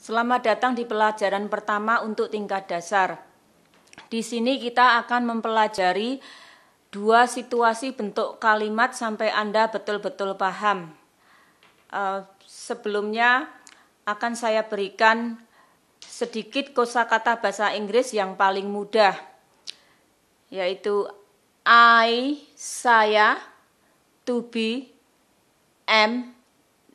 Selamat datang di pelajaran pertama untuk tingkat dasar. Di sini kita akan mempelajari dua situasi bentuk kalimat sampai Anda betul-betul paham. Eh, sebelumnya akan saya berikan sedikit kosakata bahasa Inggris yang paling mudah, yaitu I, saya, to be, am,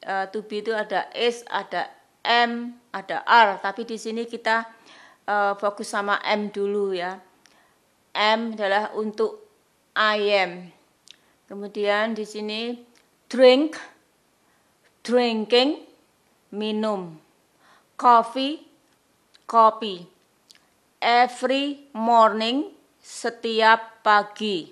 uh, to be itu ada is, ada M, ada R, tapi di sini kita uh, fokus sama M dulu ya. M adalah untuk I am. Kemudian di sini drink, drinking, minum. Coffee, kopi. Every morning, setiap pagi.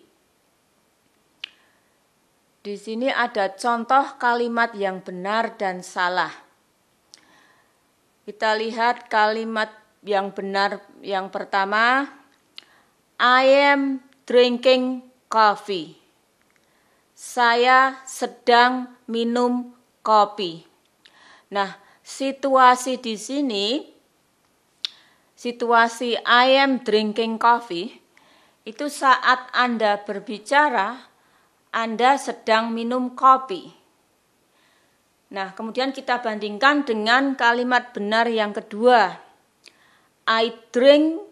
Di sini ada contoh kalimat yang benar dan salah. Kita lihat kalimat yang benar yang pertama. I am drinking coffee. Saya sedang minum kopi. Nah, situasi di sini situasi I am drinking coffee itu saat Anda berbicara, Anda sedang minum kopi. Nah, kemudian kita bandingkan dengan kalimat benar yang kedua. I drink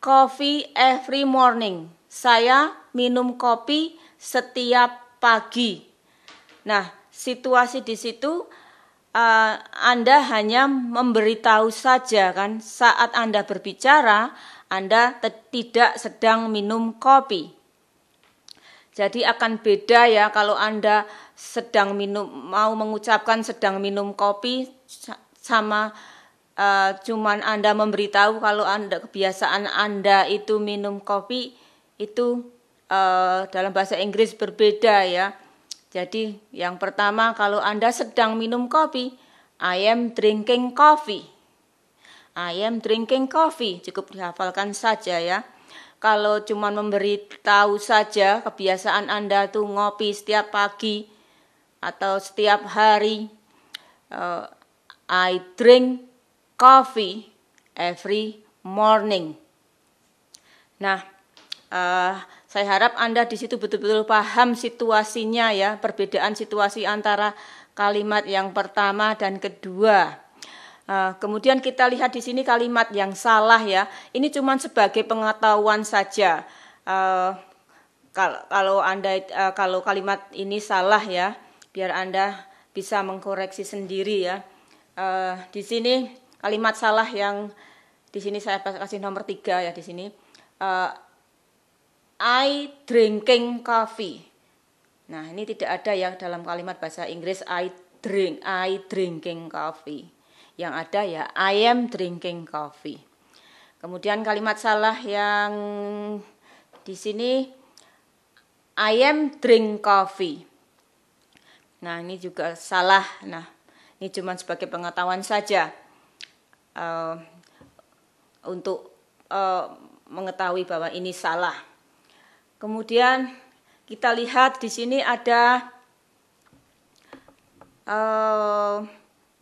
coffee every morning. Saya minum kopi setiap pagi. Nah, situasi di situ uh, Anda hanya memberitahu saja kan saat Anda berbicara, Anda tidak sedang minum kopi. Jadi akan beda ya kalau Anda sedang minum mau mengucapkan sedang minum kopi sama uh, cuman Anda memberitahu kalau Anda kebiasaan Anda itu minum kopi itu uh, dalam bahasa Inggris berbeda ya. Jadi yang pertama kalau Anda sedang minum kopi, I am drinking coffee. I am drinking coffee, cukup dihafalkan saja ya. Kalau cuma memberitahu saja kebiasaan Anda tuh ngopi setiap pagi atau setiap hari uh, I drink coffee every morning. Nah, uh, saya harap Anda di situ betul-betul paham situasinya ya, perbedaan situasi antara kalimat yang pertama dan kedua. Eh, kemudian kita lihat di sini kalimat yang salah ya. Ini cuma sebagai pengetahuan saja. Uh, eh, kalau kalau anda uh, kalau kalimat ini salah ya, biar anda bisa mengkoreksi sendiri ya. Uh, di sini kalimat salah yang di sini saya kasih nomor tiga ya di sini. Uh, I drinking coffee. Nah ini tidak ada ya dalam kalimat bahasa Inggris I drink I drinking coffee yang ada ya I am drinking coffee. Kemudian kalimat salah yang di sini I am drink coffee. Nah, ini juga salah. Nah, ini cuma sebagai pengetahuan saja. Uh, untuk uh, mengetahui bahwa ini salah. Kemudian kita lihat di sini ada uh,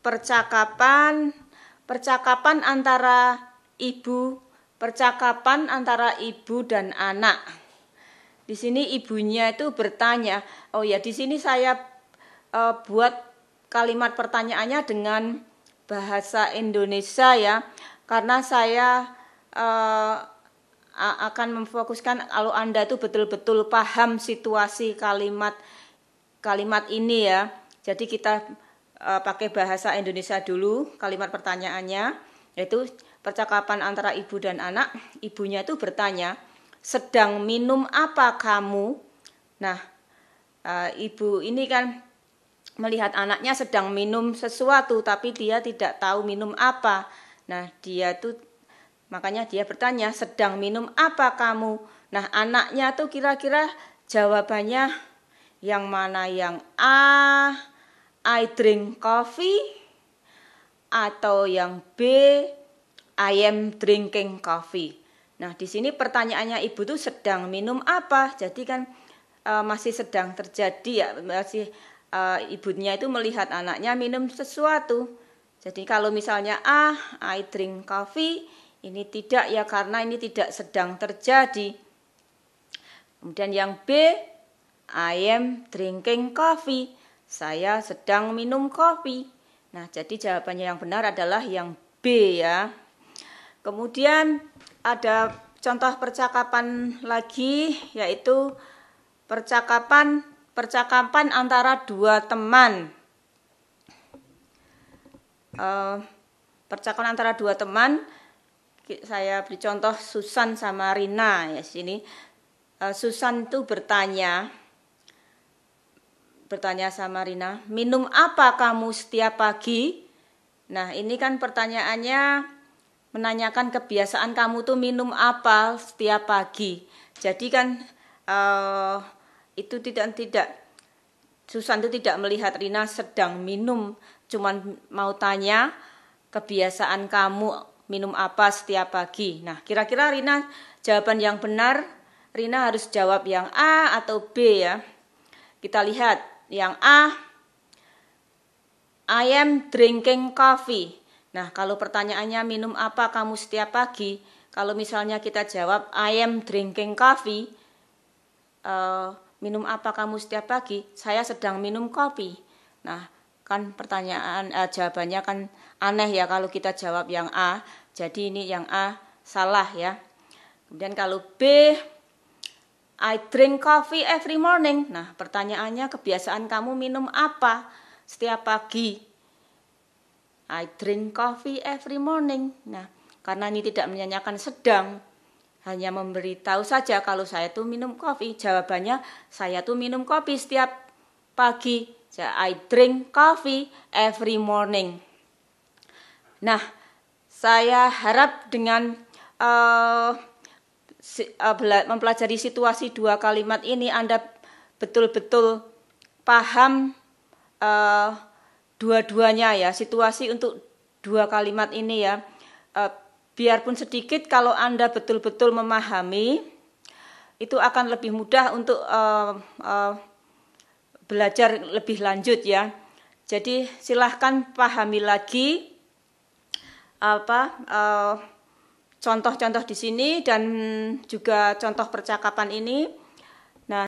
percakapan percakapan antara ibu, percakapan antara ibu dan anak. Di sini ibunya itu bertanya, "Oh ya, di sini saya e, buat kalimat pertanyaannya dengan bahasa Indonesia ya, karena saya e, akan memfokuskan kalau Anda itu betul-betul paham situasi kalimat kalimat ini ya. Jadi kita uh, pakai bahasa Indonesia dulu kalimat pertanyaannya yaitu percakapan antara ibu dan anak. Ibunya itu bertanya, "Sedang minum apa kamu?" Nah, uh, ibu ini kan melihat anaknya sedang minum sesuatu tapi dia tidak tahu minum apa. Nah, dia tuh makanya dia bertanya, "Sedang minum apa kamu?" Nah, anaknya tuh kira-kira jawabannya yang mana yang A, I drink coffee atau yang B I am drinking coffee. Nah, di sini pertanyaannya ibu tuh sedang minum apa? Jadi kan e, masih sedang terjadi ya, masih e, ibunya itu melihat anaknya minum sesuatu. Jadi kalau misalnya A, ah, I drink coffee, ini tidak ya karena ini tidak sedang terjadi. Kemudian yang B, I am drinking coffee. Saya sedang minum kopi. Nah, jadi jawabannya yang benar adalah yang B ya. Kemudian ada contoh percakapan lagi yaitu percakapan percakapan antara dua teman. Uh, percakapan antara dua teman saya beri contoh Susan sama Rina ya sini. Uh, Susan itu bertanya, bertanya sama Rina, minum apa kamu setiap pagi? Nah ini kan pertanyaannya menanyakan kebiasaan kamu tuh minum apa setiap pagi. Jadi kan uh, itu tidak tidak Susan itu tidak melihat Rina sedang minum, cuman mau tanya kebiasaan kamu minum apa setiap pagi. Nah, kira-kira Rina jawaban yang benar, Rina harus jawab yang A atau B ya. Kita lihat yang A, I am drinking coffee. Nah, kalau pertanyaannya minum apa kamu setiap pagi, kalau misalnya kita jawab I am drinking coffee, uh, minum apa kamu setiap pagi? Saya sedang minum kopi. Nah, kan pertanyaan uh, jawabannya kan aneh ya kalau kita jawab yang A. Jadi ini yang A salah ya. Kemudian kalau B, I drink coffee every morning. Nah, pertanyaannya kebiasaan kamu minum apa setiap pagi? I drink coffee every morning. Nah, karena ini tidak menyanyikan sedang, hanya memberitahu saja kalau saya tuh minum kopi. Jawabannya, saya tuh minum kopi setiap pagi. I drink coffee every morning. Nah, saya harap dengan uh, Eh, mempelajari situasi dua kalimat ini Anda betul-betul paham uh, dua-duanya ya situasi untuk dua kalimat ini ya uh, biarpun sedikit kalau Anda betul-betul memahami itu akan lebih mudah untuk uh, uh, belajar lebih lanjut ya jadi silahkan pahami lagi apa uh, contoh-contoh di sini dan juga contoh percakapan ini